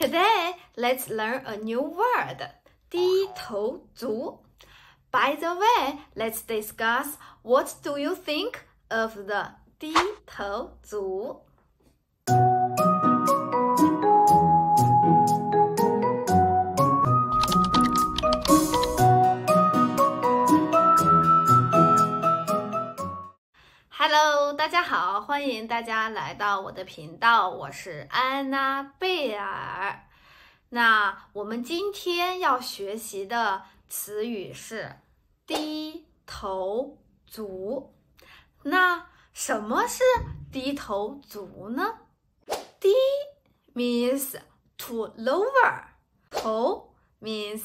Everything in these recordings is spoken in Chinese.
Today, let's learn a new word, 低头族. By the way, let's discuss what do you think of the 低头族?欢迎大家来到我的频道，我是安娜贝尔。那我们今天要学习的词语是“低头族”。那什么是“低头族”呢？“低” means to lower，头 means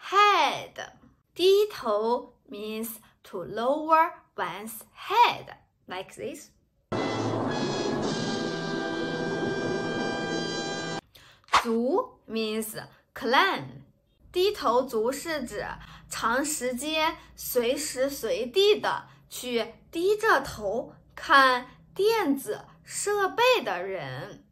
head，低头 means to lower one's head like this。族 means clan，低头族是指长时间、随时随地的去低着头看电子设备的人。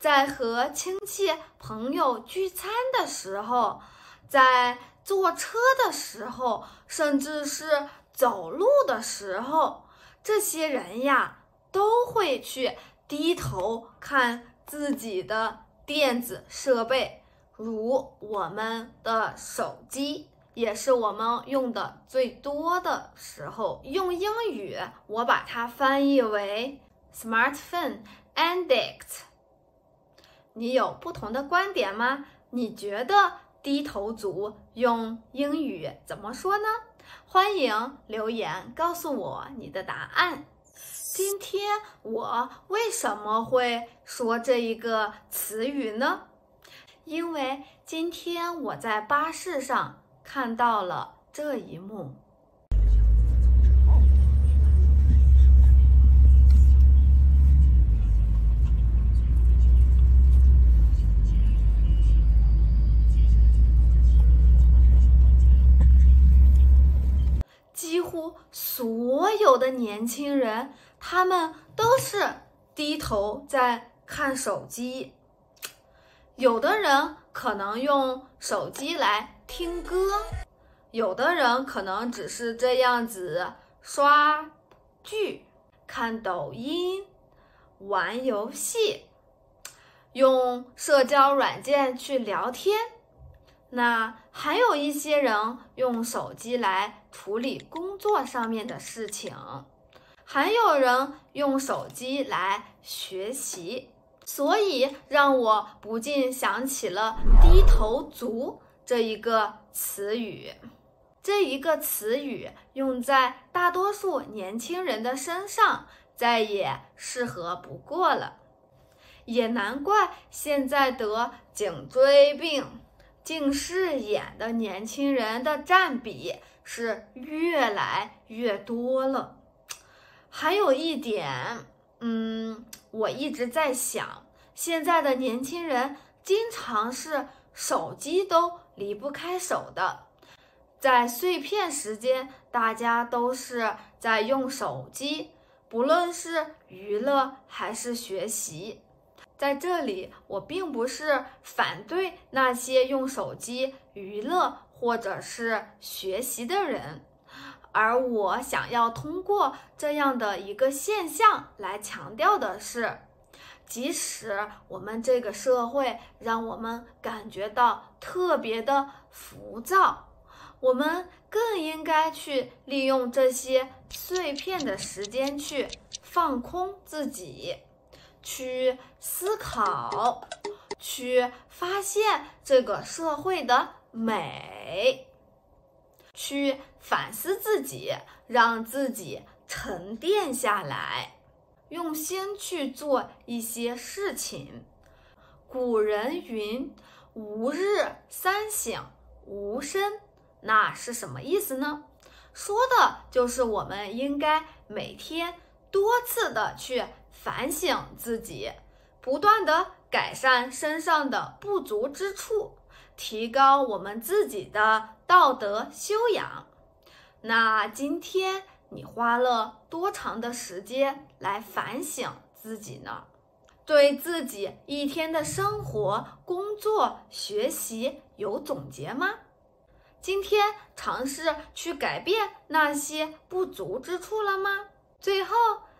在和亲戚朋友聚餐的时候，在坐车的时候，甚至是走路的时候，这些人呀，都会去低头看自己的。电子设备，如我们的手机，也是我们用的最多的时候。用英语，我把它翻译为 smartphone and i c t 你有不同的观点吗？你觉得低头族用英语怎么说呢？欢迎留言告诉我你的答案。今天我为什么会说这一个词语呢？因为今天我在巴士上看到了这一幕，几乎所有的年轻人。他们都是低头在看手机，有的人可能用手机来听歌，有的人可能只是这样子刷剧、看抖音、玩游戏，用社交软件去聊天。那还有一些人用手机来处理工作上面的事情。还有人用手机来学习，所以让我不禁想起了“低头族”这一个词语。这一个词语用在大多数年轻人的身上，再也适合不过了。也难怪现在得颈椎病、近视眼的年轻人的占比是越来越多了。还有一点，嗯，我一直在想，现在的年轻人经常是手机都离不开手的，在碎片时间，大家都是在用手机，不论是娱乐还是学习。在这里，我并不是反对那些用手机娱乐或者是学习的人。而我想要通过这样的一个现象来强调的是，即使我们这个社会让我们感觉到特别的浮躁，我们更应该去利用这些碎片的时间去放空自己，去思考，去发现这个社会的美。去反思自己，让自己沉淀下来，用心去做一些事情。古人云：“吾日三省吾身”，那是什么意思呢？说的就是我们应该每天多次的去反省自己，不断的改善身上的不足之处。提高我们自己的道德修养。那今天你花了多长的时间来反省自己呢？对自己一天的生活、工作、学习有总结吗？今天尝试去改变那些不足之处了吗？最后，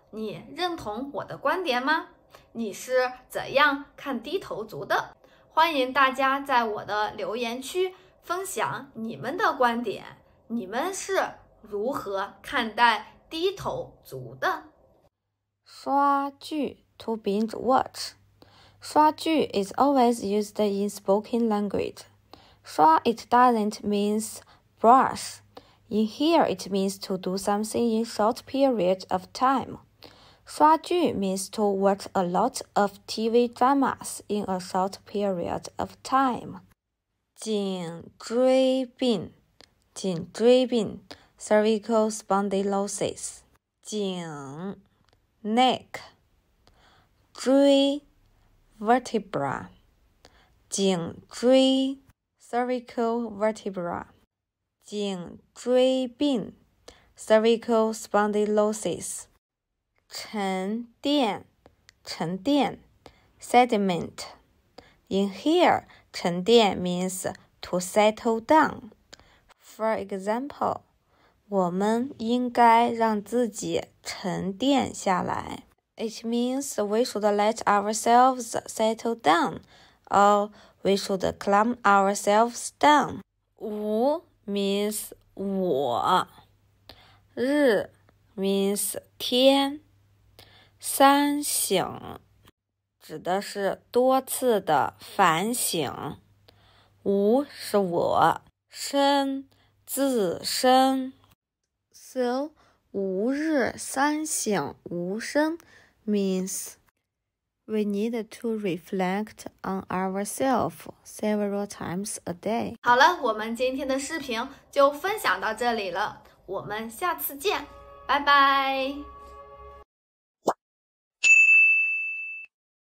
你认同我的观点吗？你是怎样看低头族的？欢迎大家在我的留言区分享你们的观点，你们是如何看待低头族的？刷剧 to binge watch，刷剧 is always used in spoken language。刷 it doesn't means brush。In here it means to do something in short period of time。Swaju means to watch a lot of TV dramas in a short period of time. 颈椎病，颈椎病，cervical spondylosis。颈 neck，椎 vertebra，颈椎 cervical vertebra，颈椎病 cervical spondylosis。沉淀，沉淀，sediment。In here，沉淀 means to settle down. For example，我们应该让自己沉淀下来。It means we should let ourselves settle down, or we should calm ourselves down. Wu means 我，日 means 天。三省指的是多次的反省，吾是我身自身，So 吾日三省吾身 means we need to reflect on ourselves several times a day. 好了，我们今天的视频就分享到这里了，我们下次见，拜拜。